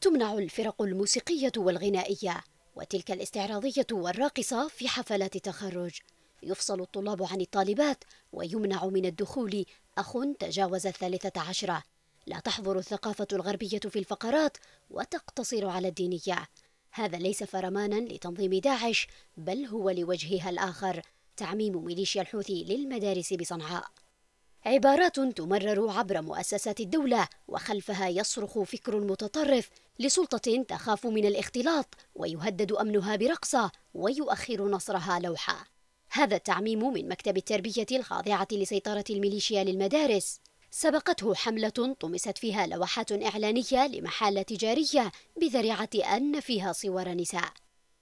تمنع الفرق الموسيقية والغنائية وتلك الاستعراضية والراقصة في حفلات التخرج يفصل الطلاب عن الطالبات ويمنع من الدخول أخ تجاوز الثالثة عشرة لا تحظر الثقافة الغربية في الفقرات وتقتصر على الدينية هذا ليس فرمانا لتنظيم داعش بل هو لوجهها الآخر تعميم ميليشيا الحوثي للمدارس بصنعاء عبارات تمرر عبر مؤسسات الدولة وخلفها يصرخ فكر متطرف لسلطة تخاف من الاختلاط ويهدد أمنها برقصة ويؤخر نصرها لوحة. هذا التعميم من مكتب التربية الخاضعة لسيطرة الميليشيا للمدارس. سبقته حملة طمست فيها لوحات إعلانية لمحال تجارية بذريعة أن فيها صور نساء.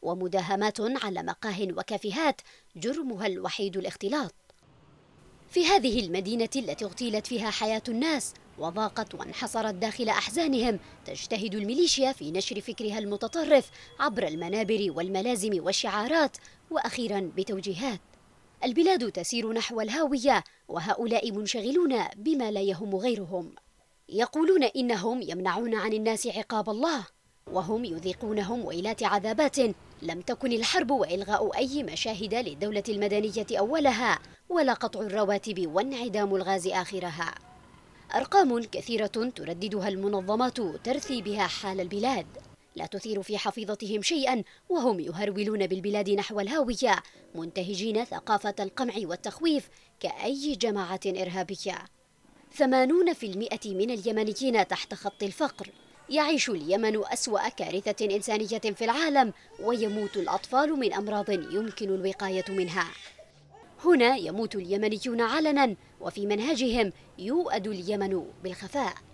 ومداهمات على مقاه وكافيهات جرمها الوحيد الاختلاط. في هذه المدينة التي اغتيلت فيها حياة الناس وضاقت وانحصرت داخل أحزانهم تجتهد الميليشيا في نشر فكرها المتطرف عبر المنابر والملازم والشعارات وأخيرا بتوجيهات البلاد تسير نحو الهاوية وهؤلاء منشغلون بما لا يهم غيرهم يقولون إنهم يمنعون عن الناس عقاب الله وهم يذيقونهم ويلات عذابات لم تكن الحرب وإلغاء أي مشاهد للدولة المدنية أولها ولا قطع الرواتب وانعدام الغاز آخرها أرقام كثيرة ترددها المنظمات ترثي بها حال البلاد لا تثير في حفيظتهم شيئا وهم يهرولون بالبلاد نحو الهاوية منتهجين ثقافة القمع والتخويف كأي جماعة إرهابية 80% من اليمنيين تحت خط الفقر يعيش اليمن أسوأ كارثة إنسانية في العالم ويموت الأطفال من أمراض يمكن الوقاية منها هنا يموت اليمنيون علنا وفي منهجهم يوأد اليمن بالخفاء